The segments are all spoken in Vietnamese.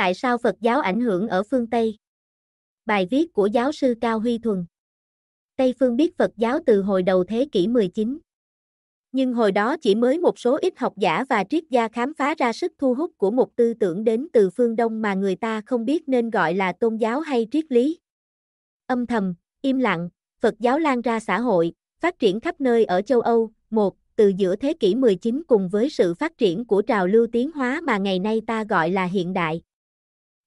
Tại sao Phật giáo ảnh hưởng ở phương Tây? Bài viết của giáo sư Cao Huy Thuần Tây phương biết Phật giáo từ hồi đầu thế kỷ 19. Nhưng hồi đó chỉ mới một số ít học giả và triết gia khám phá ra sức thu hút của một tư tưởng đến từ phương Đông mà người ta không biết nên gọi là tôn giáo hay triết lý. Âm thầm, im lặng, Phật giáo lan ra xã hội, phát triển khắp nơi ở châu Âu, một, từ giữa thế kỷ 19 cùng với sự phát triển của trào lưu tiến hóa mà ngày nay ta gọi là hiện đại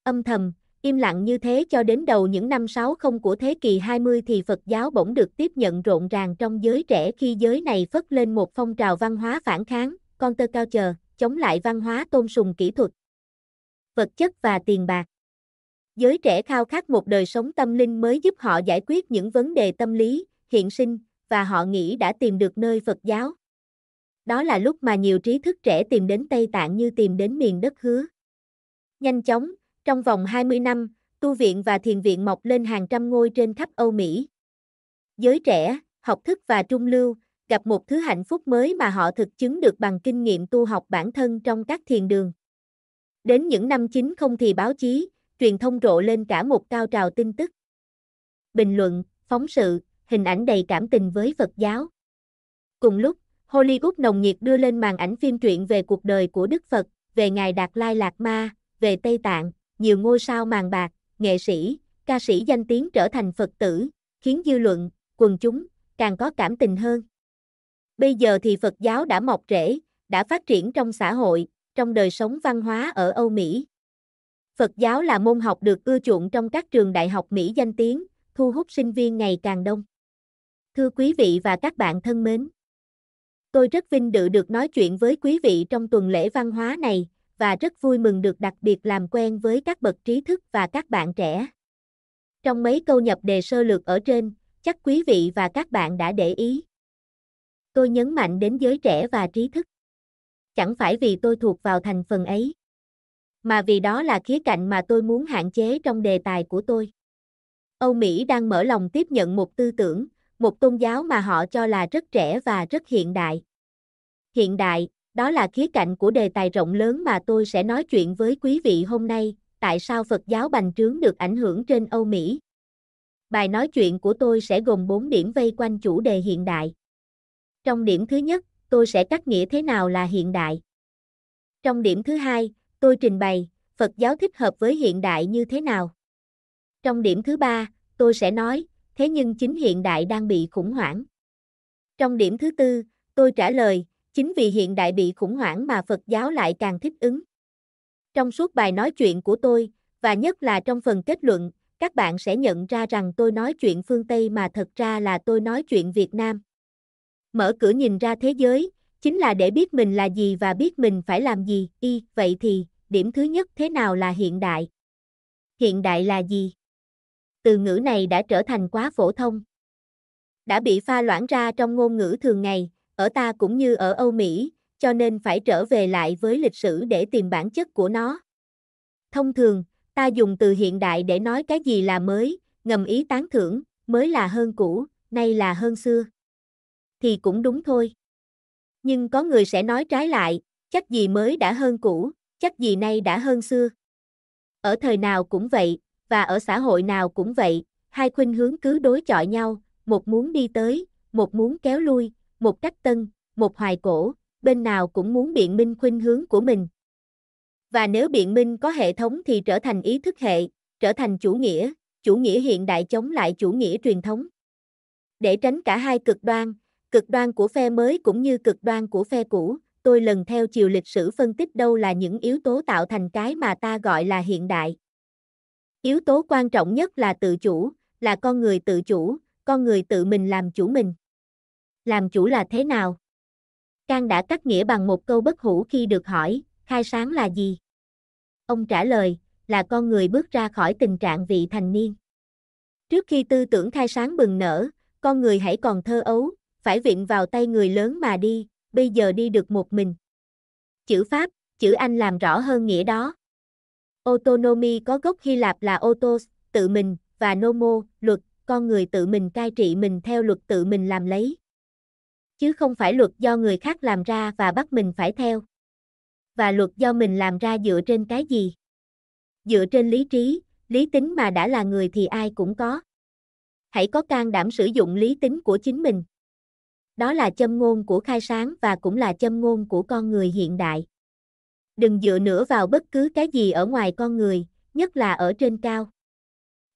âm thầm, im lặng như thế cho đến đầu những năm 60 của thế kỷ 20 thì Phật giáo bỗng được tiếp nhận rộn ràng trong giới trẻ khi giới này phất lên một phong trào văn hóa phản kháng, con tơ cao chờ, chống lại văn hóa tôn sùng kỹ thuật, vật chất và tiền bạc. Giới trẻ khao khát một đời sống tâm linh mới giúp họ giải quyết những vấn đề tâm lý, hiện sinh, và họ nghĩ đã tìm được nơi Phật giáo. Đó là lúc mà nhiều trí thức trẻ tìm đến Tây Tạng như tìm đến miền đất hứa. Nhanh chóng, trong vòng 20 năm, tu viện và thiền viện mọc lên hàng trăm ngôi trên khắp Âu Mỹ. Giới trẻ, học thức và trung lưu, gặp một thứ hạnh phúc mới mà họ thực chứng được bằng kinh nghiệm tu học bản thân trong các thiền đường. Đến những năm 90 thì báo chí, truyền thông rộ lên cả một cao trào tin tức. Bình luận, phóng sự, hình ảnh đầy cảm tình với Phật giáo. Cùng lúc, Hollywood nồng nhiệt đưa lên màn ảnh phim truyện về cuộc đời của Đức Phật, về Ngài Đạt Lai Lạc Ma, về Tây Tạng, nhiều ngôi sao màng bạc, nghệ sĩ, ca sĩ danh tiếng trở thành Phật tử, khiến dư luận, quần chúng, càng có cảm tình hơn. Bây giờ thì Phật giáo đã mọc rễ, đã phát triển trong xã hội, trong đời sống văn hóa ở Âu Mỹ. Phật giáo là môn học được ưa chuộng trong các trường đại học Mỹ danh tiếng, thu hút sinh viên ngày càng đông. Thưa quý vị và các bạn thân mến, tôi rất vinh dự được nói chuyện với quý vị trong tuần lễ văn hóa này, và rất vui mừng được đặc biệt làm quen với các bậc trí thức và các bạn trẻ. Trong mấy câu nhập đề sơ lược ở trên, chắc quý vị và các bạn đã để ý. Tôi nhấn mạnh đến giới trẻ và trí thức. Chẳng phải vì tôi thuộc vào thành phần ấy, mà vì đó là khía cạnh mà tôi muốn hạn chế trong đề tài của tôi. Âu Mỹ đang mở lòng tiếp nhận một tư tưởng, một tôn giáo mà họ cho là rất trẻ và rất hiện đại. Hiện đại, đó là khía cạnh của đề tài rộng lớn mà tôi sẽ nói chuyện với quý vị hôm nay, tại sao Phật giáo bành trướng được ảnh hưởng trên Âu Mỹ. Bài nói chuyện của tôi sẽ gồm bốn điểm vây quanh chủ đề hiện đại. Trong điểm thứ nhất, tôi sẽ cắt nghĩa thế nào là hiện đại. Trong điểm thứ hai, tôi trình bày Phật giáo thích hợp với hiện đại như thế nào. Trong điểm thứ ba, tôi sẽ nói, thế nhưng chính hiện đại đang bị khủng hoảng. Trong điểm thứ tư, tôi trả lời, Chính vì hiện đại bị khủng hoảng mà Phật giáo lại càng thích ứng. Trong suốt bài nói chuyện của tôi, và nhất là trong phần kết luận, các bạn sẽ nhận ra rằng tôi nói chuyện phương Tây mà thật ra là tôi nói chuyện Việt Nam. Mở cửa nhìn ra thế giới, chính là để biết mình là gì và biết mình phải làm gì. Y, vậy thì, điểm thứ nhất thế nào là hiện đại? Hiện đại là gì? Từ ngữ này đã trở thành quá phổ thông. Đã bị pha loãng ra trong ngôn ngữ thường ngày, ở ta cũng như ở Âu Mỹ, cho nên phải trở về lại với lịch sử để tìm bản chất của nó. Thông thường, ta dùng từ hiện đại để nói cái gì là mới, ngầm ý tán thưởng, mới là hơn cũ, nay là hơn xưa. Thì cũng đúng thôi. Nhưng có người sẽ nói trái lại, chắc gì mới đã hơn cũ, chắc gì nay đã hơn xưa. Ở thời nào cũng vậy, và ở xã hội nào cũng vậy, hai khuynh hướng cứ đối chọi nhau, một muốn đi tới, một muốn kéo lui, một cách tân, một hoài cổ, bên nào cũng muốn biện minh khuynh hướng của mình. Và nếu biện minh có hệ thống thì trở thành ý thức hệ, trở thành chủ nghĩa, chủ nghĩa hiện đại chống lại chủ nghĩa truyền thống. Để tránh cả hai cực đoan, cực đoan của phe mới cũng như cực đoan của phe cũ, tôi lần theo chiều lịch sử phân tích đâu là những yếu tố tạo thành cái mà ta gọi là hiện đại. Yếu tố quan trọng nhất là tự chủ, là con người tự chủ, con người tự mình làm chủ mình làm chủ là thế nào? Can đã cắt nghĩa bằng một câu bất hủ khi được hỏi, khai sáng là gì? Ông trả lời, là con người bước ra khỏi tình trạng vị thành niên. Trước khi tư tưởng khai sáng bừng nở, con người hãy còn thơ ấu, phải viện vào tay người lớn mà đi, bây giờ đi được một mình. Chữ Pháp, chữ Anh làm rõ hơn nghĩa đó. Autonomy có gốc Hy Lạp là autos, tự mình, và nomo, luật, con người tự mình cai trị mình theo luật tự mình làm lấy chứ không phải luật do người khác làm ra và bắt mình phải theo. Và luật do mình làm ra dựa trên cái gì? Dựa trên lý trí, lý tính mà đã là người thì ai cũng có. Hãy có can đảm sử dụng lý tính của chính mình. Đó là châm ngôn của khai sáng và cũng là châm ngôn của con người hiện đại. Đừng dựa nữa vào bất cứ cái gì ở ngoài con người, nhất là ở trên cao.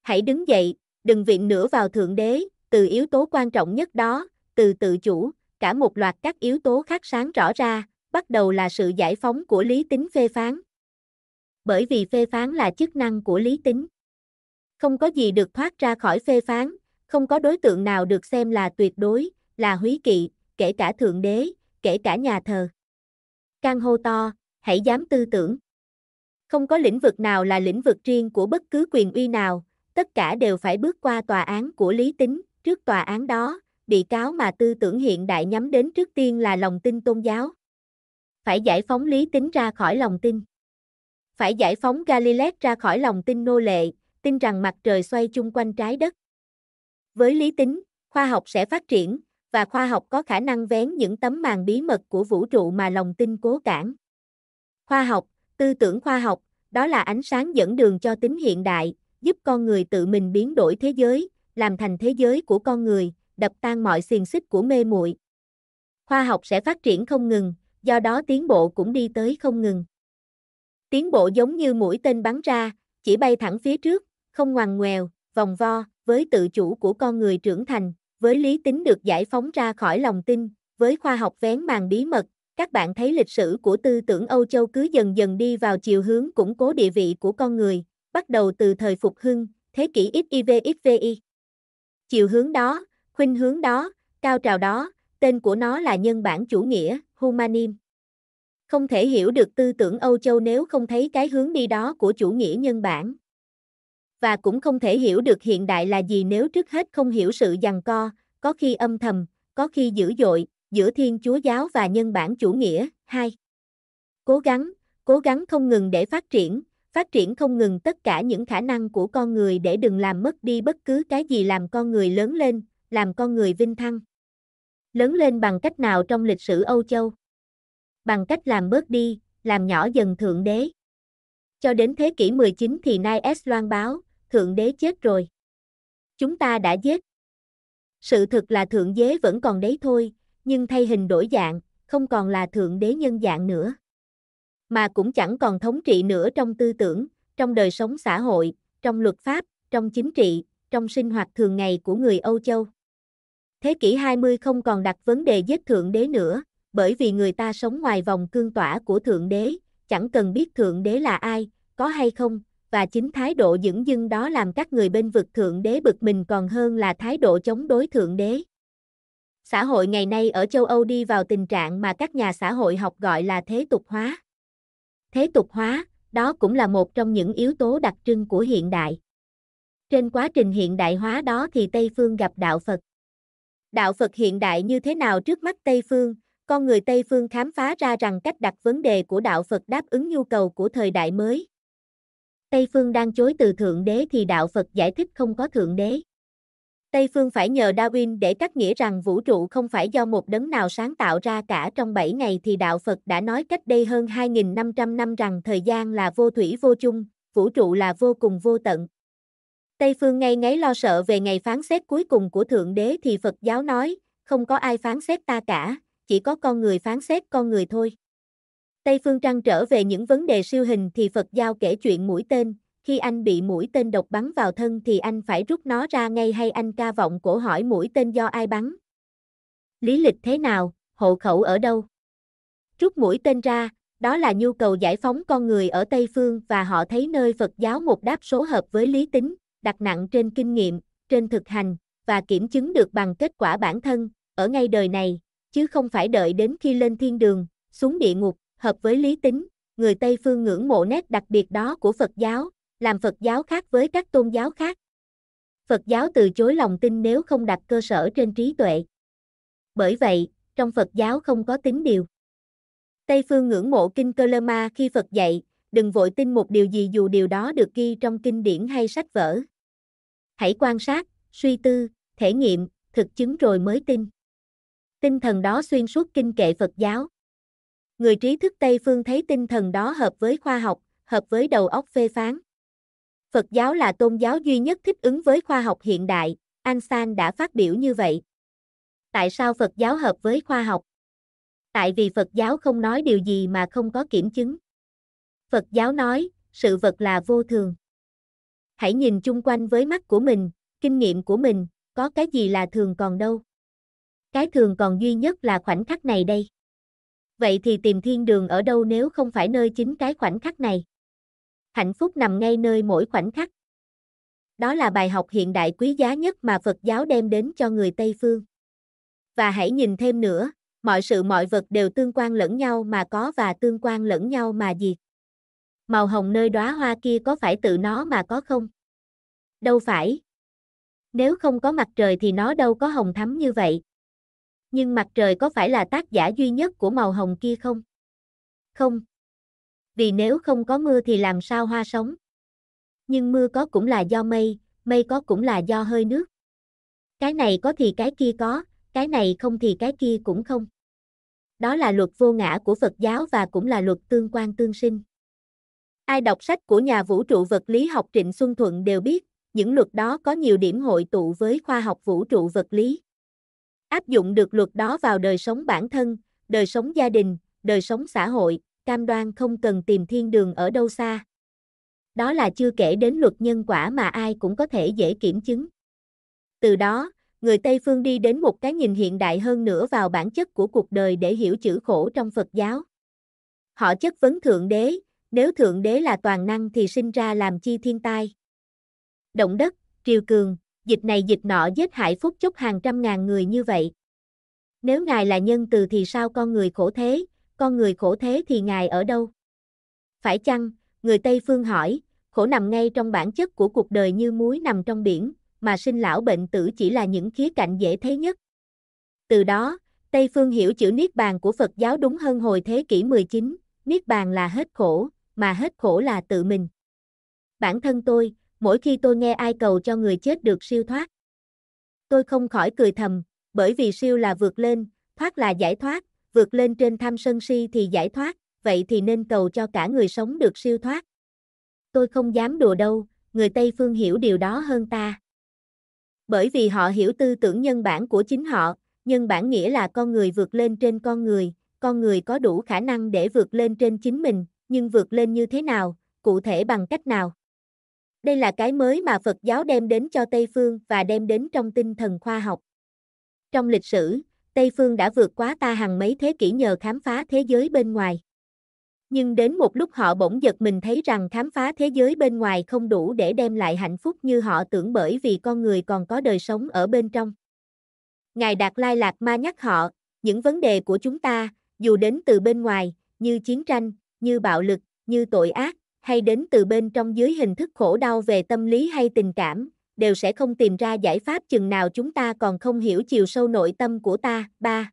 Hãy đứng dậy, đừng viện nữa vào Thượng Đế, từ yếu tố quan trọng nhất đó, từ tự chủ, cả một loạt các yếu tố khác sáng rõ ra, bắt đầu là sự giải phóng của lý tính phê phán. Bởi vì phê phán là chức năng của lý tính. Không có gì được thoát ra khỏi phê phán, không có đối tượng nào được xem là tuyệt đối, là húy kỵ, kể cả thượng đế, kể cả nhà thờ. Can hô to, hãy dám tư tưởng. Không có lĩnh vực nào là lĩnh vực riêng của bất cứ quyền uy nào, tất cả đều phải bước qua tòa án của lý tính, trước tòa án đó, bị cáo mà tư tưởng hiện đại nhắm đến trước tiên là lòng tin tôn giáo. Phải giải phóng lý tính ra khỏi lòng tin. Phải giải phóng Galilei ra khỏi lòng tin nô lệ, tin rằng mặt trời xoay chung quanh trái đất. Với lý tính, khoa học sẽ phát triển, và khoa học có khả năng vén những tấm màn bí mật của vũ trụ mà lòng tin cố cản. Khoa học, tư tưởng khoa học, đó là ánh sáng dẫn đường cho tính hiện đại, giúp con người tự mình biến đổi thế giới, làm thành thế giới của con người, đập tan mọi xiềng xích của mê muội. Khoa học sẽ phát triển không ngừng, do đó tiến bộ cũng đi tới không ngừng. Tiến bộ giống như mũi tên bắn ra, chỉ bay thẳng phía trước, không ngoằn ngoèo, vòng vo, với tự chủ của con người trưởng thành, với lý tính được giải phóng ra khỏi lòng tin, với khoa học vén màn bí mật, các bạn thấy lịch sử của tư tưởng Âu Châu cứ dần dần đi vào chiều hướng củng cố địa vị của con người, bắt đầu từ thời phục hưng, thế kỷ XIV XVI. Chiều hướng đó, Khuynh hướng đó, cao trào đó, tên của nó là nhân bản chủ nghĩa, humanim. Không thể hiểu được tư tưởng Âu Châu nếu không thấy cái hướng đi đó của chủ nghĩa nhân bản. Và cũng không thể hiểu được hiện đại là gì nếu trước hết không hiểu sự giằng co, có khi âm thầm, có khi dữ dội, giữa Thiên Chúa Giáo và nhân bản chủ nghĩa. Hai, Cố gắng, cố gắng không ngừng để phát triển, phát triển không ngừng tất cả những khả năng của con người để đừng làm mất đi bất cứ cái gì làm con người lớn lên, làm con người vinh thăng. Lớn lên bằng cách nào trong lịch sử Âu Châu? Bằng cách làm bớt đi, làm nhỏ dần Thượng Đế. Cho đến thế kỷ 19 thì Nai S loan báo, Thượng Đế chết rồi. Chúng ta đã giết. Sự thực là Thượng Đế vẫn còn đấy thôi, nhưng thay hình đổi dạng, không còn là Thượng Đế nhân dạng nữa. Mà cũng chẳng còn thống trị nữa trong tư tưởng, trong đời sống xã hội, trong luật pháp, trong chính trị, trong sinh hoạt thường ngày của người Âu Châu. Thế kỷ 20 không còn đặt vấn đề giết Thượng Đế nữa, bởi vì người ta sống ngoài vòng cương tỏa của Thượng Đế, chẳng cần biết Thượng Đế là ai, có hay không, và chính thái độ dững dưng đó làm các người bên vực Thượng Đế bực mình còn hơn là thái độ chống đối Thượng Đế. Xã hội ngày nay ở châu Âu đi vào tình trạng mà các nhà xã hội học gọi là thế tục hóa. Thế tục hóa, đó cũng là một trong những yếu tố đặc trưng của hiện đại. Trên quá trình hiện đại hóa đó thì Tây Phương gặp đạo Phật đạo Phật hiện đại như thế nào trước mắt Tây Phương, con người Tây Phương khám phá ra rằng cách đặt vấn đề của đạo Phật đáp ứng nhu cầu của thời đại mới. Tây Phương đang chối từ Thượng Đế thì đạo Phật giải thích không có Thượng Đế. Tây Phương phải nhờ Darwin để cắt nghĩa rằng vũ trụ không phải do một đấng nào sáng tạo ra cả trong 7 ngày thì Đạo Phật đã nói cách đây hơn 2.500 năm rằng thời gian là vô thủy vô chung, vũ trụ là vô cùng vô tận, Tây Phương ngay ngáy lo sợ về ngày phán xét cuối cùng của Thượng Đế thì Phật giáo nói, không có ai phán xét ta cả, chỉ có con người phán xét con người thôi. Tây Phương trăn trở về những vấn đề siêu hình thì Phật giao kể chuyện mũi tên, khi anh bị mũi tên độc bắn vào thân thì anh phải rút nó ra ngay hay anh ca vọng cổ hỏi mũi tên do ai bắn. Lý lịch thế nào, hộ khẩu ở đâu? Rút mũi tên ra, đó là nhu cầu giải phóng con người ở Tây Phương và họ thấy nơi Phật giáo một đáp số hợp với lý tính, đặt nặng trên kinh nghiệm, trên thực hành, và kiểm chứng được bằng kết quả bản thân, ở ngay đời này, chứ không phải đợi đến khi lên thiên đường, xuống địa ngục, hợp với lý tính, người Tây phương ngưỡng mộ nét đặc biệt đó của Phật giáo, làm Phật giáo khác với các tôn giáo khác. Phật giáo từ chối lòng tin nếu không đặt cơ sở trên trí tuệ. Bởi vậy, trong Phật giáo không có tính điều. Tây phương ngưỡng mộ kinh Cơ Lơ Ma khi Phật dạy, đừng vội tin một điều gì dù điều đó được ghi trong kinh điển hay sách vở hãy quan sát, suy tư, thể nghiệm, thực chứng rồi mới tin. Tinh thần đó xuyên suốt kinh kệ Phật giáo. Người trí thức Tây phương thấy tinh thần đó hợp với khoa học, hợp với đầu óc phê phán. Phật giáo là tôn giáo duy nhất thích ứng với khoa học hiện đại, Einstein đã phát biểu như vậy. Tại sao Phật giáo hợp với khoa học? Tại vì Phật giáo không nói điều gì mà không có kiểm chứng. Phật giáo nói, sự vật là vô thường hãy nhìn chung quanh với mắt của mình, kinh nghiệm của mình, có cái gì là thường còn đâu. Cái thường còn duy nhất là khoảnh khắc này đây. Vậy thì tìm thiên đường ở đâu nếu không phải nơi chính cái khoảnh khắc này? Hạnh phúc nằm ngay nơi mỗi khoảnh khắc. Đó là bài học hiện đại quý giá nhất mà Phật giáo đem đến cho người Tây phương. Và hãy nhìn thêm nữa, mọi sự mọi vật đều tương quan lẫn nhau mà có và tương quan lẫn nhau mà diệt. Màu hồng nơi đóa hoa kia có phải tự nó mà có không? Đâu phải. Nếu không có mặt trời thì nó đâu có hồng thắm như vậy. Nhưng mặt trời có phải là tác giả duy nhất của màu hồng kia không? Không. Vì nếu không có mưa thì làm sao hoa sống? Nhưng mưa có cũng là do mây, mây có cũng là do hơi nước. Cái này có thì cái kia có, cái này không thì cái kia cũng không. Đó là luật vô ngã của Phật giáo và cũng là luật tương quan tương sinh. Ai đọc sách của nhà vũ trụ vật lý học Trịnh Xuân Thuận đều biết, những luật đó có nhiều điểm hội tụ với khoa học vũ trụ vật lý. Áp dụng được luật đó vào đời sống bản thân, đời sống gia đình, đời sống xã hội, cam đoan không cần tìm thiên đường ở đâu xa. Đó là chưa kể đến luật nhân quả mà ai cũng có thể dễ kiểm chứng. Từ đó, người Tây phương đi đến một cái nhìn hiện đại hơn nữa vào bản chất của cuộc đời để hiểu chữ khổ trong Phật giáo. Họ chất vấn Thượng Đế, nếu Thượng Đế là toàn năng thì sinh ra làm chi thiên tai. Động đất, triều cường, dịch này dịch nọ giết hại phúc chốc hàng trăm ngàn người như vậy. Nếu Ngài là nhân từ thì sao con người khổ thế, con người khổ thế thì Ngài ở đâu? Phải chăng, người Tây Phương hỏi, khổ nằm ngay trong bản chất của cuộc đời như muối nằm trong biển, mà sinh lão bệnh tử chỉ là những khía cạnh dễ thấy nhất. Từ đó, Tây Phương hiểu chữ Niết Bàn của Phật giáo đúng hơn hồi thế kỷ 19, Niết Bàn là hết khổ, mà hết khổ là tự mình. Bản thân tôi, mỗi khi tôi nghe ai cầu cho người chết được siêu thoát, tôi không khỏi cười thầm, bởi vì siêu là vượt lên, thoát là giải thoát, vượt lên trên tham sân si thì giải thoát, vậy thì nên cầu cho cả người sống được siêu thoát. Tôi không dám đùa đâu, người Tây phương hiểu điều đó hơn ta. Bởi vì họ hiểu tư tưởng nhân bản của chính họ, nhân bản nghĩa là con người vượt lên trên con người, con người có đủ khả năng để vượt lên trên chính mình, nhưng vượt lên như thế nào, cụ thể bằng cách nào. Đây là cái mới mà Phật giáo đem đến cho Tây Phương và đem đến trong tinh thần khoa học. Trong lịch sử, Tây Phương đã vượt quá ta hàng mấy thế kỷ nhờ khám phá thế giới bên ngoài. Nhưng đến một lúc họ bỗng giật mình thấy rằng khám phá thế giới bên ngoài không đủ để đem lại hạnh phúc như họ tưởng bởi vì con người còn có đời sống ở bên trong. Ngài Đạt Lai Lạc Ma nhắc họ, những vấn đề của chúng ta, dù đến từ bên ngoài, như chiến tranh, như bạo lực, như tội ác, hay đến từ bên trong dưới hình thức khổ đau về tâm lý hay tình cảm, đều sẽ không tìm ra giải pháp chừng nào chúng ta còn không hiểu chiều sâu nội tâm của ta. Ba.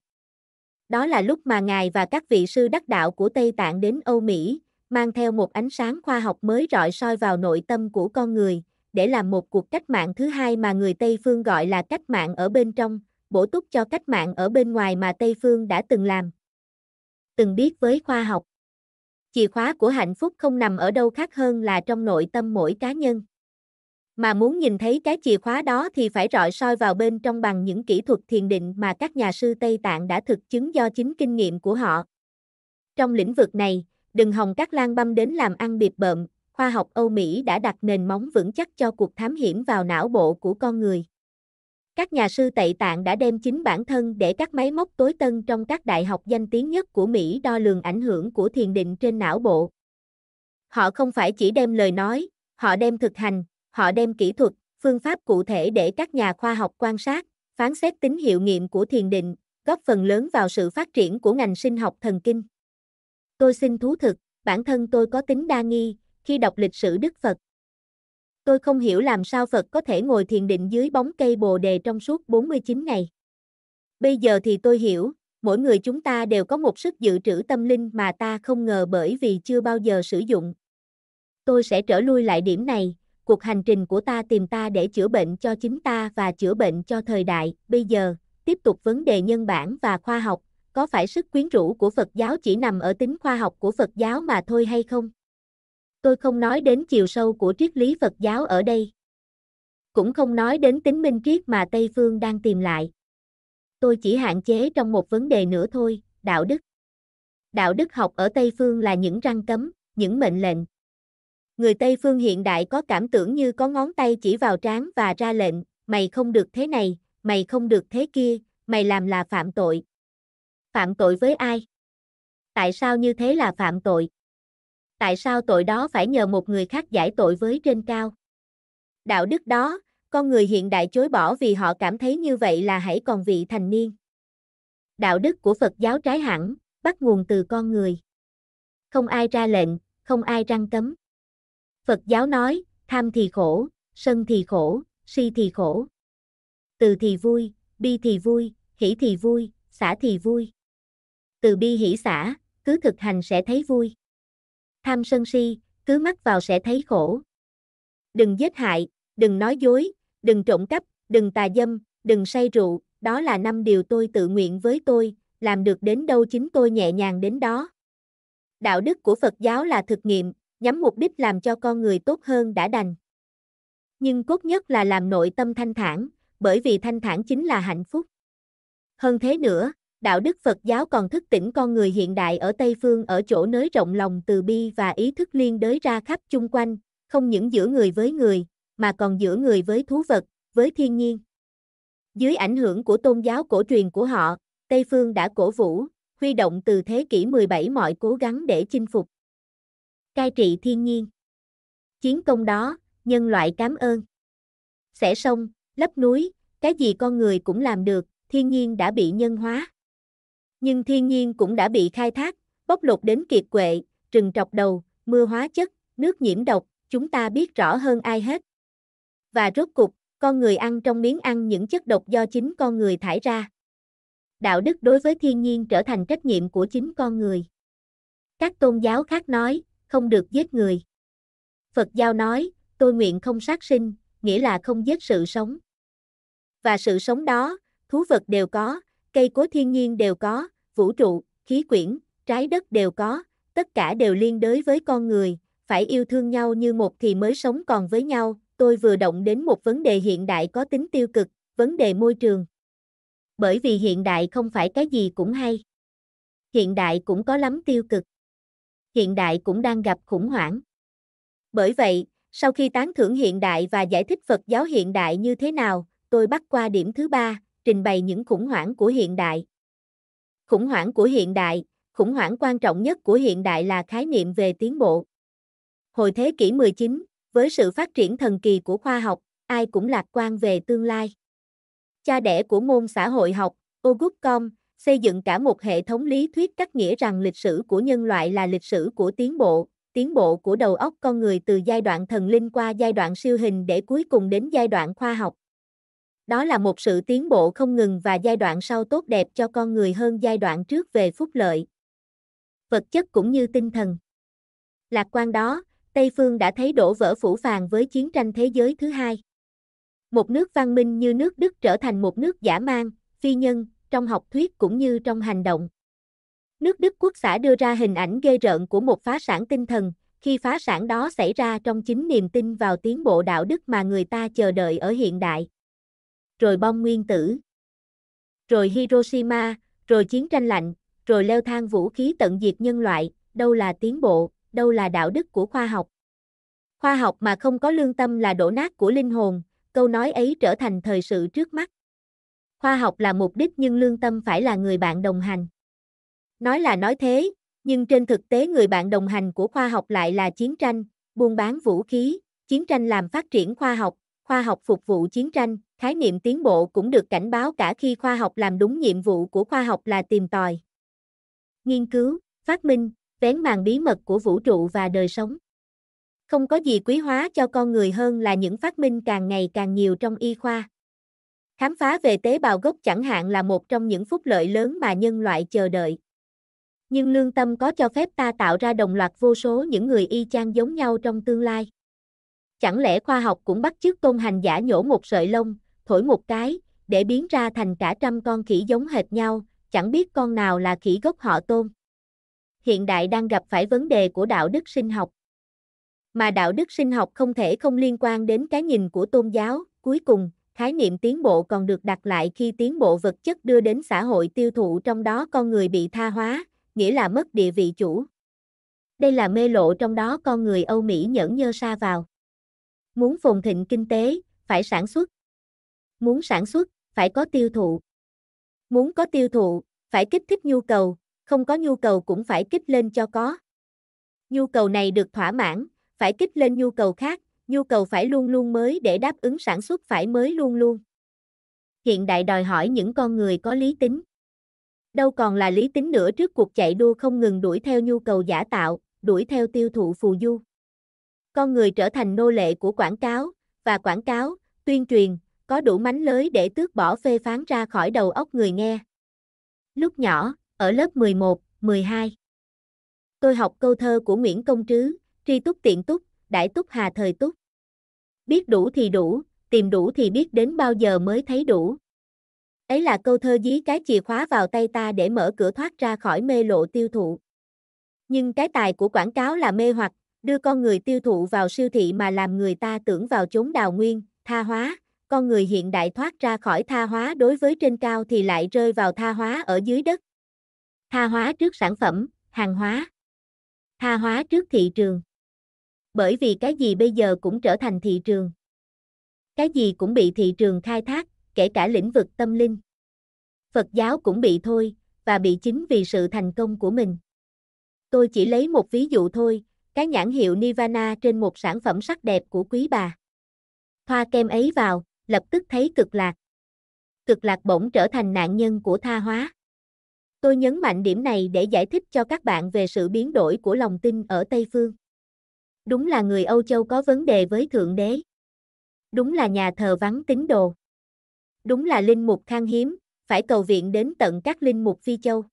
Đó là lúc mà Ngài và các vị sư đắc đạo của Tây Tạng đến Âu Mỹ, mang theo một ánh sáng khoa học mới rọi soi vào nội tâm của con người, để làm một cuộc cách mạng thứ hai mà người Tây Phương gọi là cách mạng ở bên trong, bổ túc cho cách mạng ở bên ngoài mà Tây Phương đã từng làm. Từng biết với khoa học chìa khóa của hạnh phúc không nằm ở đâu khác hơn là trong nội tâm mỗi cá nhân. Mà muốn nhìn thấy cái chìa khóa đó thì phải rọi soi vào bên trong bằng những kỹ thuật thiền định mà các nhà sư Tây Tạng đã thực chứng do chính kinh nghiệm của họ. Trong lĩnh vực này, đừng hòng các lan băm đến làm ăn biệt bợm, khoa học Âu Mỹ đã đặt nền móng vững chắc cho cuộc thám hiểm vào não bộ của con người. Các nhà sư Tây Tạng đã đem chính bản thân để các máy móc tối tân trong các đại học danh tiếng nhất của Mỹ đo lường ảnh hưởng của thiền định trên não bộ. Họ không phải chỉ đem lời nói, họ đem thực hành, họ đem kỹ thuật, phương pháp cụ thể để các nhà khoa học quan sát, phán xét tính hiệu nghiệm của thiền định, góp phần lớn vào sự phát triển của ngành sinh học thần kinh. Tôi xin thú thực, bản thân tôi có tính đa nghi khi đọc lịch sử Đức Phật. Tôi không hiểu làm sao Phật có thể ngồi thiền định dưới bóng cây bồ đề trong suốt 49 ngày. Bây giờ thì tôi hiểu, mỗi người chúng ta đều có một sức dự trữ tâm linh mà ta không ngờ bởi vì chưa bao giờ sử dụng. Tôi sẽ trở lui lại điểm này, cuộc hành trình của ta tìm ta để chữa bệnh cho chính ta và chữa bệnh cho thời đại, bây giờ, tiếp tục vấn đề nhân bản và khoa học, có phải sức quyến rũ của Phật giáo chỉ nằm ở tính khoa học của Phật giáo mà thôi hay không? tôi không nói đến chiều sâu của triết lý Phật giáo ở đây. Cũng không nói đến tính minh triết mà Tây Phương đang tìm lại. Tôi chỉ hạn chế trong một vấn đề nữa thôi, đạo đức. Đạo đức học ở Tây Phương là những răng cấm, những mệnh lệnh. Người Tây Phương hiện đại có cảm tưởng như có ngón tay chỉ vào trán và ra lệnh, mày không được thế này, mày không được thế kia, mày làm là phạm tội. Phạm tội với ai? Tại sao như thế là phạm tội? tại sao tội đó phải nhờ một người khác giải tội với trên cao? Đạo đức đó, con người hiện đại chối bỏ vì họ cảm thấy như vậy là hãy còn vị thành niên. Đạo đức của Phật giáo trái hẳn, bắt nguồn từ con người. Không ai ra lệnh, không ai răng cấm. Phật giáo nói, tham thì khổ, sân thì khổ, si thì khổ. Từ thì vui, bi thì vui, hỷ thì vui, xả thì vui. Từ bi hỷ xả, cứ thực hành sẽ thấy vui tham sân si, cứ mắc vào sẽ thấy khổ. Đừng giết hại, đừng nói dối, đừng trộm cắp, đừng tà dâm, đừng say rượu, đó là năm điều tôi tự nguyện với tôi, làm được đến đâu chính tôi nhẹ nhàng đến đó. Đạo đức của Phật giáo là thực nghiệm, nhắm mục đích làm cho con người tốt hơn đã đành. Nhưng cốt nhất là làm nội tâm thanh thản, bởi vì thanh thản chính là hạnh phúc. Hơn thế nữa, đạo đức Phật giáo còn thức tỉnh con người hiện đại ở Tây Phương ở chỗ nới rộng lòng từ bi và ý thức liên đới ra khắp chung quanh, không những giữa người với người, mà còn giữa người với thú vật, với thiên nhiên. Dưới ảnh hưởng của tôn giáo cổ truyền của họ, Tây Phương đã cổ vũ, huy động từ thế kỷ 17 mọi cố gắng để chinh phục. Cai trị thiên nhiên Chiến công đó, nhân loại cảm ơn. Sẽ sông, lấp núi, cái gì con người cũng làm được, thiên nhiên đã bị nhân hóa nhưng thiên nhiên cũng đã bị khai thác, bóc lột đến kiệt quệ, rừng trọc đầu, mưa hóa chất, nước nhiễm độc, chúng ta biết rõ hơn ai hết. Và rốt cục, con người ăn trong miếng ăn những chất độc do chính con người thải ra. Đạo đức đối với thiên nhiên trở thành trách nhiệm của chính con người. Các tôn giáo khác nói, không được giết người. Phật giáo nói, tôi nguyện không sát sinh, nghĩa là không giết sự sống. Và sự sống đó, thú vật đều có, cây cối thiên nhiên đều có, vũ trụ, khí quyển, trái đất đều có, tất cả đều liên đới với con người, phải yêu thương nhau như một thì mới sống còn với nhau. Tôi vừa động đến một vấn đề hiện đại có tính tiêu cực, vấn đề môi trường. Bởi vì hiện đại không phải cái gì cũng hay. Hiện đại cũng có lắm tiêu cực. Hiện đại cũng đang gặp khủng hoảng. Bởi vậy, sau khi tán thưởng hiện đại và giải thích Phật giáo hiện đại như thế nào, tôi bắt qua điểm thứ ba, trình bày những khủng hoảng của hiện đại. Khủng hoảng của hiện đại, khủng hoảng quan trọng nhất của hiện đại là khái niệm về tiến bộ. Hồi thế kỷ 19, với sự phát triển thần kỳ của khoa học, ai cũng lạc quan về tương lai. Cha đẻ của môn xã hội học, Auguste Comte, xây dựng cả một hệ thống lý thuyết cắt nghĩa rằng lịch sử của nhân loại là lịch sử của tiến bộ, tiến bộ của đầu óc con người từ giai đoạn thần linh qua giai đoạn siêu hình để cuối cùng đến giai đoạn khoa học. Đó là một sự tiến bộ không ngừng và giai đoạn sau tốt đẹp cho con người hơn giai đoạn trước về phúc lợi. Vật chất cũng như tinh thần. Lạc quan đó, Tây Phương đã thấy đổ vỡ phủ phàng với chiến tranh thế giới thứ hai. Một nước văn minh như nước Đức trở thành một nước giả mang, phi nhân, trong học thuyết cũng như trong hành động. Nước Đức quốc xã đưa ra hình ảnh ghê rợn của một phá sản tinh thần, khi phá sản đó xảy ra trong chính niềm tin vào tiến bộ đạo đức mà người ta chờ đợi ở hiện đại rồi bom nguyên tử. Rồi Hiroshima, rồi chiến tranh lạnh, rồi leo thang vũ khí tận diệt nhân loại, đâu là tiến bộ, đâu là đạo đức của khoa học. Khoa học mà không có lương tâm là đổ nát của linh hồn, câu nói ấy trở thành thời sự trước mắt. Khoa học là mục đích nhưng lương tâm phải là người bạn đồng hành. Nói là nói thế, nhưng trên thực tế người bạn đồng hành của khoa học lại là chiến tranh, buôn bán vũ khí, chiến tranh làm phát triển khoa học, khoa học phục vụ chiến tranh, Khái niệm tiến bộ cũng được cảnh báo cả khi khoa học làm đúng nhiệm vụ của khoa học là tìm tòi, nghiên cứu, phát minh, vén màn bí mật của vũ trụ và đời sống. Không có gì quý hóa cho con người hơn là những phát minh càng ngày càng nhiều trong y khoa. Khám phá về tế bào gốc chẳng hạn là một trong những phúc lợi lớn mà nhân loại chờ đợi. Nhưng lương tâm có cho phép ta tạo ra đồng loạt vô số những người y chang giống nhau trong tương lai. Chẳng lẽ khoa học cũng bắt chước tôn hành giả nhổ một sợi lông, thổi một cái, để biến ra thành cả trăm con khỉ giống hệt nhau, chẳng biết con nào là khỉ gốc họ tôn. Hiện đại đang gặp phải vấn đề của đạo đức sinh học. Mà đạo đức sinh học không thể không liên quan đến cái nhìn của tôn giáo, cuối cùng, khái niệm tiến bộ còn được đặt lại khi tiến bộ vật chất đưa đến xã hội tiêu thụ trong đó con người bị tha hóa, nghĩa là mất địa vị chủ. Đây là mê lộ trong đó con người Âu Mỹ nhẫn nhơ xa vào. Muốn phồn thịnh kinh tế, phải sản xuất, Muốn sản xuất, phải có tiêu thụ. Muốn có tiêu thụ, phải kích thích nhu cầu, không có nhu cầu cũng phải kích lên cho có. Nhu cầu này được thỏa mãn, phải kích lên nhu cầu khác, nhu cầu phải luôn luôn mới để đáp ứng sản xuất phải mới luôn luôn. Hiện đại đòi hỏi những con người có lý tính. Đâu còn là lý tính nữa trước cuộc chạy đua không ngừng đuổi theo nhu cầu giả tạo, đuổi theo tiêu thụ phù du. Con người trở thành nô lệ của quảng cáo, và quảng cáo, tuyên truyền, có đủ mánh lới để tước bỏ phê phán ra khỏi đầu óc người nghe. Lúc nhỏ, ở lớp 11, 12, tôi học câu thơ của Nguyễn Công Trứ, tri túc tiện túc, đại túc hà thời túc. Biết đủ thì đủ, tìm đủ thì biết đến bao giờ mới thấy đủ. Ấy là câu thơ dí cái chìa khóa vào tay ta để mở cửa thoát ra khỏi mê lộ tiêu thụ. Nhưng cái tài của quảng cáo là mê hoặc, đưa con người tiêu thụ vào siêu thị mà làm người ta tưởng vào chốn đào nguyên, tha hóa con người hiện đại thoát ra khỏi tha hóa đối với trên cao thì lại rơi vào tha hóa ở dưới đất. Tha hóa trước sản phẩm, hàng hóa. Tha hóa trước thị trường. Bởi vì cái gì bây giờ cũng trở thành thị trường. Cái gì cũng bị thị trường khai thác, kể cả lĩnh vực tâm linh. Phật giáo cũng bị thôi, và bị chính vì sự thành công của mình. Tôi chỉ lấy một ví dụ thôi, cái nhãn hiệu Nirvana trên một sản phẩm sắc đẹp của quý bà. Thoa kem ấy vào, lập tức thấy cực lạc. Cực lạc bỗng trở thành nạn nhân của tha hóa. Tôi nhấn mạnh điểm này để giải thích cho các bạn về sự biến đổi của lòng tin ở Tây Phương. Đúng là người Âu Châu có vấn đề với Thượng Đế. Đúng là nhà thờ vắng tín đồ. Đúng là linh mục khan hiếm, phải cầu viện đến tận các linh mục phi châu.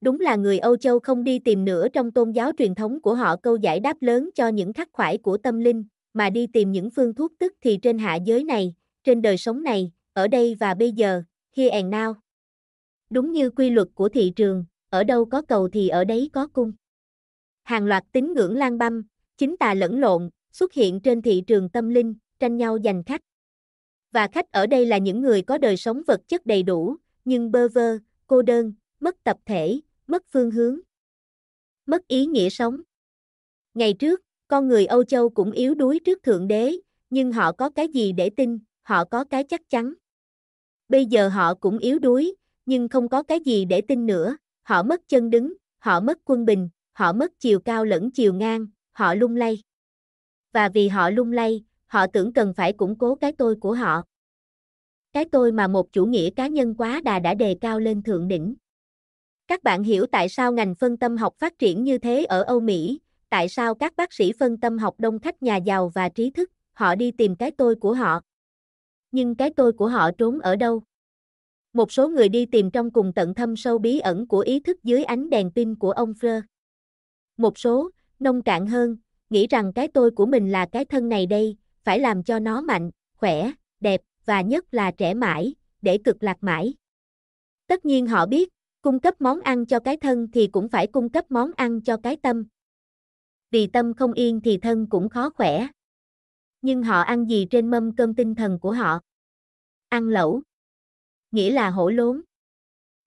Đúng là người Âu Châu không đi tìm nữa trong tôn giáo truyền thống của họ câu giải đáp lớn cho những khắc khoải của tâm linh, mà đi tìm những phương thuốc tức thì trên hạ giới này, trên đời sống này, ở đây và bây giờ, here and now. Đúng như quy luật của thị trường, ở đâu có cầu thì ở đấy có cung. Hàng loạt tín ngưỡng lan băm, chính tà lẫn lộn, xuất hiện trên thị trường tâm linh, tranh nhau giành khách. Và khách ở đây là những người có đời sống vật chất đầy đủ, nhưng bơ vơ, cô đơn, mất tập thể, mất phương hướng, mất ý nghĩa sống. Ngày trước, con người Âu Châu cũng yếu đuối trước Thượng Đế, nhưng họ có cái gì để tin, họ có cái chắc chắn. Bây giờ họ cũng yếu đuối, nhưng không có cái gì để tin nữa, họ mất chân đứng, họ mất quân bình, họ mất chiều cao lẫn chiều ngang, họ lung lay. Và vì họ lung lay, họ tưởng cần phải củng cố cái tôi của họ. Cái tôi mà một chủ nghĩa cá nhân quá đà đã đề cao lên thượng đỉnh. Các bạn hiểu tại sao ngành phân tâm học phát triển như thế ở Âu Mỹ, tại sao các bác sĩ phân tâm học đông khách nhà giàu và trí thức, họ đi tìm cái tôi của họ. Nhưng cái tôi của họ trốn ở đâu? Một số người đi tìm trong cùng tận thâm sâu bí ẩn của ý thức dưới ánh đèn pin của ông Fleur. Một số, nông cạn hơn, nghĩ rằng cái tôi của mình là cái thân này đây, phải làm cho nó mạnh, khỏe, đẹp, và nhất là trẻ mãi, để cực lạc mãi. Tất nhiên họ biết, cung cấp món ăn cho cái thân thì cũng phải cung cấp món ăn cho cái tâm, vì tâm không yên thì thân cũng khó khỏe. Nhưng họ ăn gì trên mâm cơm tinh thần của họ? Ăn lẩu. Nghĩa là hổ lốn.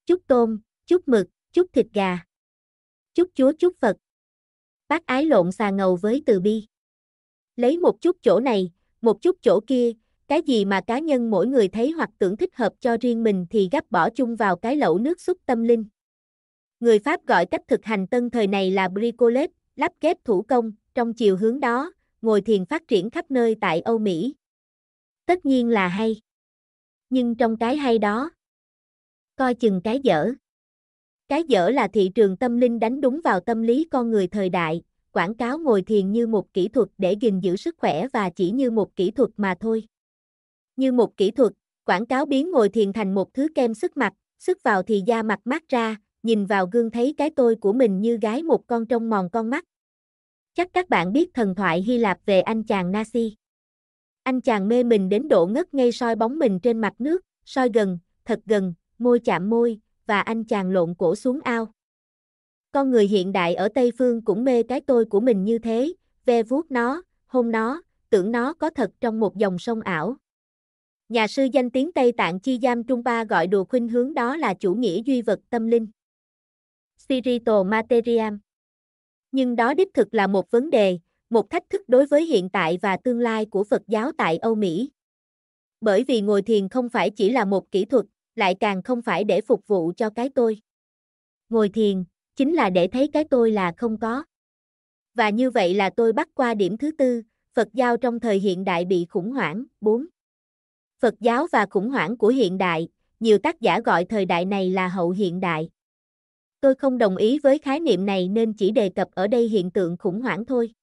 Chút tôm, chút mực, chút thịt gà. Chút chúa chút Phật. Bác ái lộn xà ngầu với từ bi. Lấy một chút chỗ này, một chút chỗ kia, cái gì mà cá nhân mỗi người thấy hoặc tưởng thích hợp cho riêng mình thì gấp bỏ chung vào cái lẩu nước xúc tâm linh. Người Pháp gọi cách thực hành tân thời này là bricolet, lắp kép thủ công, trong chiều hướng đó, ngồi thiền phát triển khắp nơi tại Âu Mỹ. Tất nhiên là hay. Nhưng trong cái hay đó, coi chừng cái dở. Cái dở là thị trường tâm linh đánh đúng vào tâm lý con người thời đại, quảng cáo ngồi thiền như một kỹ thuật để gìn giữ sức khỏe và chỉ như một kỹ thuật mà thôi. Như một kỹ thuật, quảng cáo biến ngồi thiền thành một thứ kem sức mặt, sức vào thì da mặt mát ra, nhìn vào gương thấy cái tôi của mình như gái một con trong mòn con mắt, Chắc các bạn biết thần thoại Hy Lạp về anh chàng Nasi. Anh chàng mê mình đến độ ngất ngây soi bóng mình trên mặt nước, soi gần, thật gần, môi chạm môi, và anh chàng lộn cổ xuống ao. Con người hiện đại ở Tây Phương cũng mê cái tôi của mình như thế, ve vuốt nó, hôn nó, tưởng nó có thật trong một dòng sông ảo. Nhà sư danh tiếng Tây Tạng Chi Giam Trung Ba gọi đùa khuynh hướng đó là chủ nghĩa duy vật tâm linh. Spiritual Materiam nhưng đó đích thực là một vấn đề, một thách thức đối với hiện tại và tương lai của Phật giáo tại Âu Mỹ. Bởi vì ngồi thiền không phải chỉ là một kỹ thuật, lại càng không phải để phục vụ cho cái tôi. Ngồi thiền chính là để thấy cái tôi là không có. Và như vậy là tôi bắt qua điểm thứ tư, Phật giáo trong thời hiện đại bị khủng hoảng. 4. Phật giáo và khủng hoảng của hiện đại, nhiều tác giả gọi thời đại này là hậu hiện đại. Tôi không đồng ý với khái niệm này nên chỉ đề cập ở đây hiện tượng khủng hoảng thôi.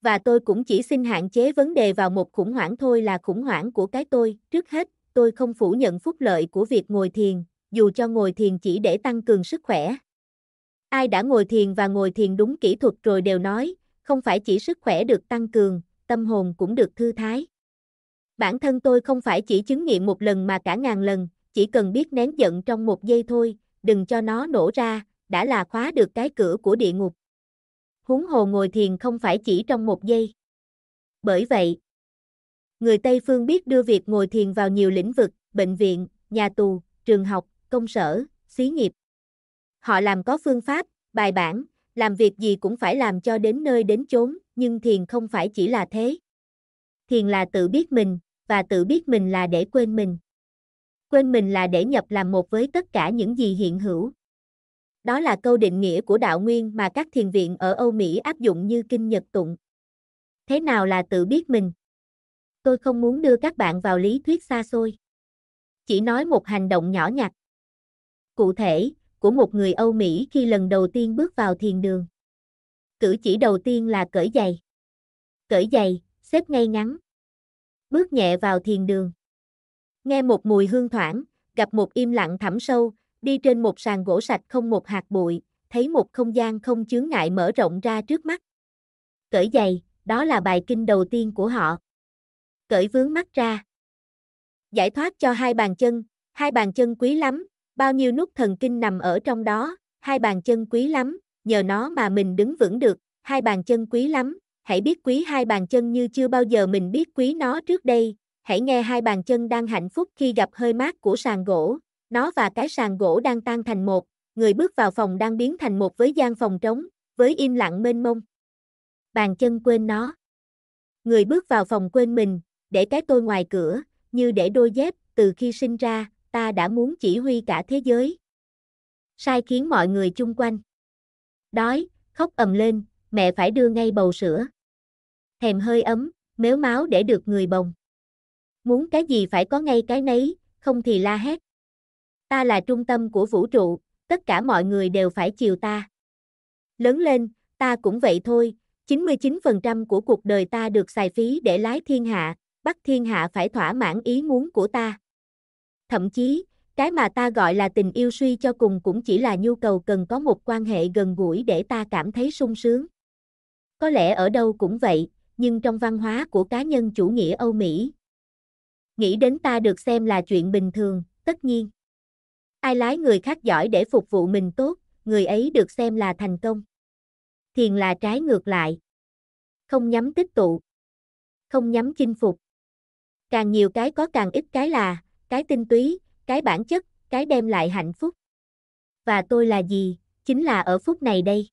Và tôi cũng chỉ xin hạn chế vấn đề vào một khủng hoảng thôi là khủng hoảng của cái tôi. Trước hết, tôi không phủ nhận phúc lợi của việc ngồi thiền, dù cho ngồi thiền chỉ để tăng cường sức khỏe. Ai đã ngồi thiền và ngồi thiền đúng kỹ thuật rồi đều nói, không phải chỉ sức khỏe được tăng cường, tâm hồn cũng được thư thái. Bản thân tôi không phải chỉ chứng nghiệm một lần mà cả ngàn lần, chỉ cần biết nén giận trong một giây thôi, đừng cho nó nổ ra, đã là khóa được cái cửa của địa ngục. Huống hồ ngồi thiền không phải chỉ trong một giây. Bởi vậy, người Tây phương biết đưa việc ngồi thiền vào nhiều lĩnh vực, bệnh viện, nhà tù, trường học, công sở, xí nghiệp. Họ làm có phương pháp, bài bản, làm việc gì cũng phải làm cho đến nơi đến chốn, nhưng thiền không phải chỉ là thế. Thiền là tự biết mình, và tự biết mình là để quên mình quên mình là để nhập làm một với tất cả những gì hiện hữu. Đó là câu định nghĩa của đạo nguyên mà các thiền viện ở Âu Mỹ áp dụng như kinh nhật tụng. Thế nào là tự biết mình? Tôi không muốn đưa các bạn vào lý thuyết xa xôi. Chỉ nói một hành động nhỏ nhặt. Cụ thể, của một người Âu Mỹ khi lần đầu tiên bước vào thiền đường. Cử chỉ đầu tiên là cởi giày. Cởi giày, xếp ngay ngắn. Bước nhẹ vào thiền đường. Nghe một mùi hương thoảng, gặp một im lặng thẳm sâu, đi trên một sàn gỗ sạch không một hạt bụi, thấy một không gian không chướng ngại mở rộng ra trước mắt. Cởi giày, đó là bài kinh đầu tiên của họ. Cởi vướng mắt ra. Giải thoát cho hai bàn chân, hai bàn chân quý lắm, bao nhiêu nút thần kinh nằm ở trong đó, hai bàn chân quý lắm, nhờ nó mà mình đứng vững được, hai bàn chân quý lắm, hãy biết quý hai bàn chân như chưa bao giờ mình biết quý nó trước đây, hãy nghe hai bàn chân đang hạnh phúc khi gặp hơi mát của sàn gỗ, nó và cái sàn gỗ đang tan thành một, người bước vào phòng đang biến thành một với gian phòng trống, với im lặng mênh mông. Bàn chân quên nó. Người bước vào phòng quên mình, để cái tôi ngoài cửa, như để đôi dép, từ khi sinh ra, ta đã muốn chỉ huy cả thế giới. Sai khiến mọi người chung quanh. Đói, khóc ầm lên, mẹ phải đưa ngay bầu sữa. Thèm hơi ấm, mếu máu để được người bồng muốn cái gì phải có ngay cái nấy, không thì la hét. Ta là trung tâm của vũ trụ, tất cả mọi người đều phải chiều ta. Lớn lên, ta cũng vậy thôi, 99% của cuộc đời ta được xài phí để lái thiên hạ, bắt thiên hạ phải thỏa mãn ý muốn của ta. Thậm chí, cái mà ta gọi là tình yêu suy cho cùng cũng chỉ là nhu cầu cần có một quan hệ gần gũi để ta cảm thấy sung sướng. Có lẽ ở đâu cũng vậy, nhưng trong văn hóa của cá nhân chủ nghĩa Âu Mỹ, nghĩ đến ta được xem là chuyện bình thường, tất nhiên. Ai lái người khác giỏi để phục vụ mình tốt, người ấy được xem là thành công. Thiền là trái ngược lại. Không nhắm tích tụ. Không nhắm chinh phục. Càng nhiều cái có càng ít cái là, cái tinh túy, cái bản chất, cái đem lại hạnh phúc. Và tôi là gì? Chính là ở phút này đây.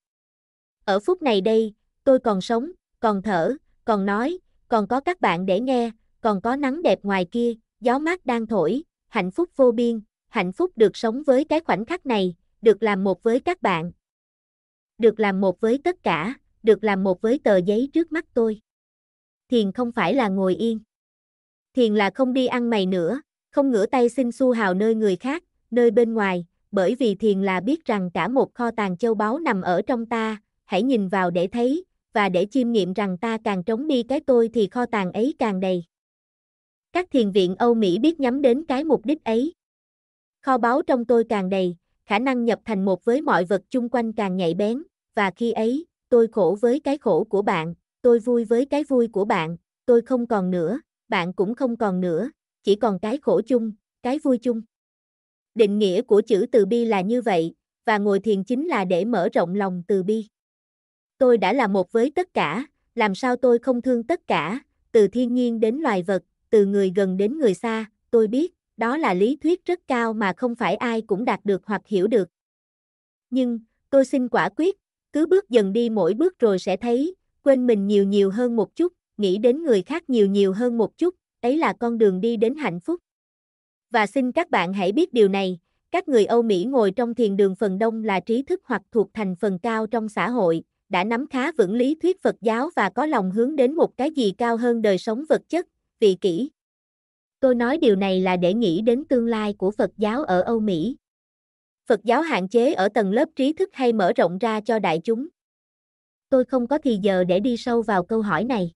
Ở phút này đây, tôi còn sống, còn thở, còn nói, còn có các bạn để nghe, còn có nắng đẹp ngoài kia, gió mát đang thổi, hạnh phúc vô biên, hạnh phúc được sống với cái khoảnh khắc này, được làm một với các bạn. Được làm một với tất cả, được làm một với tờ giấy trước mắt tôi. Thiền không phải là ngồi yên. Thiền là không đi ăn mày nữa, không ngửa tay xin xu hào nơi người khác, nơi bên ngoài, bởi vì thiền là biết rằng cả một kho tàng châu báu nằm ở trong ta, hãy nhìn vào để thấy, và để chiêm nghiệm rằng ta càng trống mi cái tôi thì kho tàng ấy càng đầy. Các thiền viện Âu Mỹ biết nhắm đến cái mục đích ấy. Kho báu trong tôi càng đầy, khả năng nhập thành một với mọi vật chung quanh càng nhạy bén, và khi ấy, tôi khổ với cái khổ của bạn, tôi vui với cái vui của bạn, tôi không còn nữa, bạn cũng không còn nữa, chỉ còn cái khổ chung, cái vui chung. Định nghĩa của chữ từ bi là như vậy, và ngồi thiền chính là để mở rộng lòng từ bi. Tôi đã là một với tất cả, làm sao tôi không thương tất cả, từ thiên nhiên đến loài vật, từ người gần đến người xa, tôi biết, đó là lý thuyết rất cao mà không phải ai cũng đạt được hoặc hiểu được. Nhưng, tôi xin quả quyết, cứ bước dần đi mỗi bước rồi sẽ thấy, quên mình nhiều nhiều hơn một chút, nghĩ đến người khác nhiều nhiều hơn một chút, ấy là con đường đi đến hạnh phúc. Và xin các bạn hãy biết điều này, các người Âu Mỹ ngồi trong thiền đường phần đông là trí thức hoặc thuộc thành phần cao trong xã hội, đã nắm khá vững lý thuyết Phật giáo và có lòng hướng đến một cái gì cao hơn đời sống vật chất, vì kỹ, Tôi nói điều này là để nghĩ đến tương lai của Phật giáo ở Âu Mỹ. Phật giáo hạn chế ở tầng lớp trí thức hay mở rộng ra cho đại chúng. Tôi không có thì giờ để đi sâu vào câu hỏi này.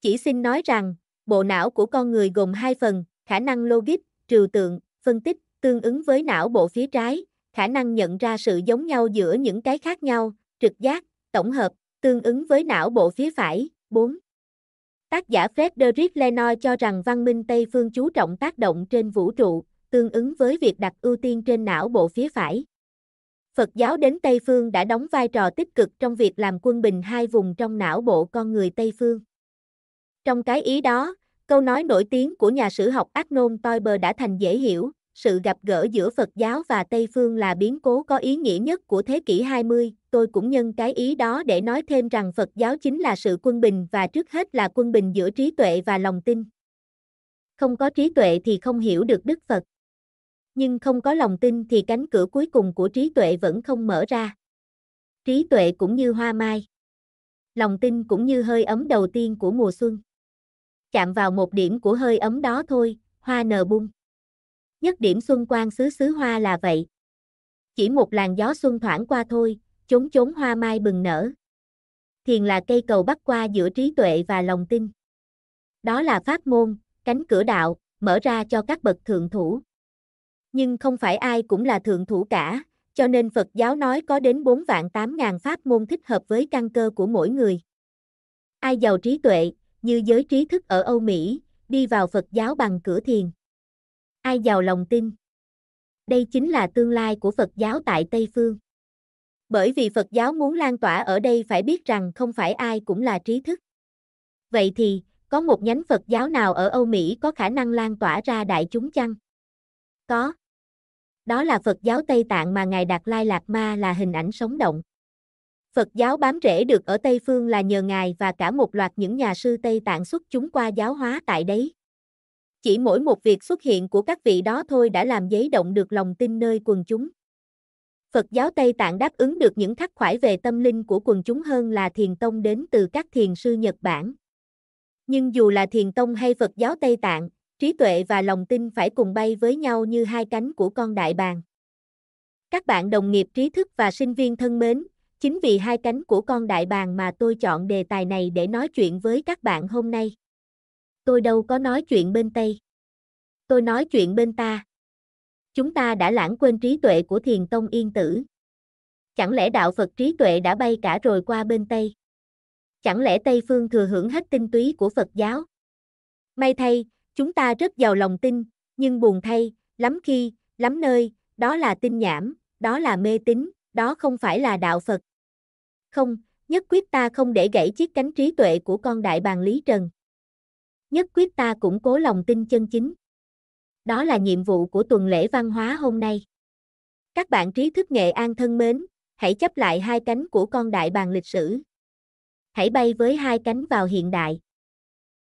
Chỉ xin nói rằng, bộ não của con người gồm hai phần, khả năng logic, trừu tượng, phân tích, tương ứng với não bộ phía trái, khả năng nhận ra sự giống nhau giữa những cái khác nhau, trực giác, tổng hợp, tương ứng với não bộ phía phải, 4. Tác giả Frederick Lenoir cho rằng văn minh Tây phương chú trọng tác động trên vũ trụ, tương ứng với việc đặt ưu tiên trên não bộ phía phải. Phật giáo đến Tây phương đã đóng vai trò tích cực trong việc làm quân bình hai vùng trong não bộ con người Tây phương. Trong cái ý đó, câu nói nổi tiếng của nhà sử học Agnon Toiber đã thành dễ hiểu, sự gặp gỡ giữa Phật giáo và Tây Phương là biến cố có ý nghĩa nhất của thế kỷ 20. Tôi cũng nhân cái ý đó để nói thêm rằng Phật giáo chính là sự quân bình và trước hết là quân bình giữa trí tuệ và lòng tin. Không có trí tuệ thì không hiểu được Đức Phật. Nhưng không có lòng tin thì cánh cửa cuối cùng của trí tuệ vẫn không mở ra. Trí tuệ cũng như hoa mai. Lòng tin cũng như hơi ấm đầu tiên của mùa xuân. Chạm vào một điểm của hơi ấm đó thôi, hoa nở bung nhất điểm xuân quang xứ xứ hoa là vậy. Chỉ một làn gió xuân thoảng qua thôi, chốn chốn hoa mai bừng nở. Thiền là cây cầu bắc qua giữa trí tuệ và lòng tin. Đó là pháp môn, cánh cửa đạo, mở ra cho các bậc thượng thủ. Nhưng không phải ai cũng là thượng thủ cả, cho nên Phật giáo nói có đến 4 vạn 8 ngàn pháp môn thích hợp với căn cơ của mỗi người. Ai giàu trí tuệ, như giới trí thức ở Âu Mỹ, đi vào Phật giáo bằng cửa thiền. Ai giàu lòng tin? Đây chính là tương lai của Phật giáo tại Tây Phương. Bởi vì Phật giáo muốn lan tỏa ở đây phải biết rằng không phải ai cũng là trí thức. Vậy thì, có một nhánh Phật giáo nào ở Âu Mỹ có khả năng lan tỏa ra đại chúng chăng? Có. Đó là Phật giáo Tây Tạng mà Ngài Đạt Lai Lạc Ma là hình ảnh sống động. Phật giáo bám rễ được ở Tây Phương là nhờ Ngài và cả một loạt những nhà sư Tây Tạng xuất chúng qua giáo hóa tại đấy. Chỉ mỗi một việc xuất hiện của các vị đó thôi đã làm giấy động được lòng tin nơi quần chúng. Phật giáo Tây Tạng đáp ứng được những thắc khoải về tâm linh của quần chúng hơn là thiền tông đến từ các thiền sư Nhật Bản. Nhưng dù là thiền tông hay Phật giáo Tây Tạng, trí tuệ và lòng tin phải cùng bay với nhau như hai cánh của con đại bàng. Các bạn đồng nghiệp trí thức và sinh viên thân mến, chính vì hai cánh của con đại bàng mà tôi chọn đề tài này để nói chuyện với các bạn hôm nay tôi đâu có nói chuyện bên Tây. Tôi nói chuyện bên ta. Chúng ta đã lãng quên trí tuệ của thiền tông yên tử. Chẳng lẽ đạo Phật trí tuệ đã bay cả rồi qua bên Tây? Chẳng lẽ Tây Phương thừa hưởng hết tinh túy của Phật giáo? May thay, chúng ta rất giàu lòng tin, nhưng buồn thay, lắm khi, lắm nơi, đó là tin nhảm, đó là mê tín, đó không phải là đạo Phật. Không, nhất quyết ta không để gãy chiếc cánh trí tuệ của con đại bàng Lý Trần nhất quyết ta củng cố lòng tin chân chính. Đó là nhiệm vụ của tuần lễ văn hóa hôm nay. Các bạn trí thức nghệ an thân mến, hãy chấp lại hai cánh của con đại bàng lịch sử. Hãy bay với hai cánh vào hiện đại.